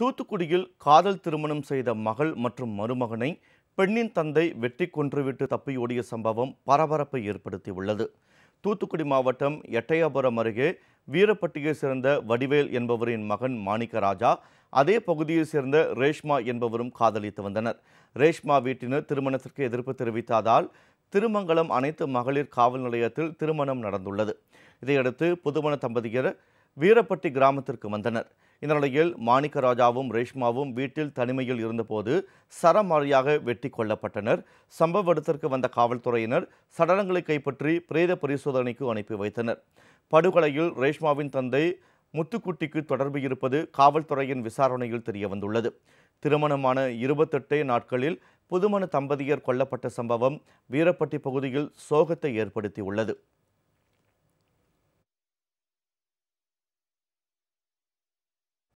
தூத்துக்குடியில் காதல் திருமணம் செய்த மகள் மற்றும் மருமகனை பெண்ணின் தந்தை வெட்டி கொன்றுவிட்டு தப்பியோடிய சம்பவம் பரபரப்பை ஏற்படுத்தியுள்ளது தூத்துக்குடி மாவட்டம் எட்டயபுரம் அருகே வீரப்பட்டியை சேர்ந்த வடிவேல் என்பவரின் மகன் மாணிக்கராஜா அதே பகுதியை சேர்ந்த ரேஷ்மா என்பவரும் காதலித்து வந்தனர் ரேஷ்மா வீட்டினர் திருமணத்திற்கு எதிர்ப்பு தெரிவித்ததால் திருமங்கலம் அனைத்து மகளிர் காவல் நிலையத்தில் திருமணம் நடந்துள்ளது இதையடுத்து புதுமண தம்பதியர் வீரப்பட்டி கிராமத்திற்கு வந்தனர் இந்நிலையில் மாணிக்க ராஜாவும் ரேஷ்மாவும் வீட்டில் தனிமையில் இருந்தபோது சரமாரியாக வெட்டி கொல்லப்பட்டனர் சம்பவ இடத்திற்கு வந்த காவல்துறையினர் சடலங்களை கைப்பற்றி பிரேத பரிசோதனைக்கு அனுப்பி வைத்தனர் படுகொலையில் ரேஷ்மாவின் தந்தை முத்துக்குட்டிக்கு தொடர்பு இருப்பது காவல்துறையின் விசாரணையில் தெரியவந்துள்ளது திருமணமான இருபத்தெட்டே நாட்களில் புதுமண தம்பதியர் கொல்லப்பட்ட சம்பவம் வீரப்பட்டி பகுதியில் சோகத்தை ஏற்படுத்தியுள்ளது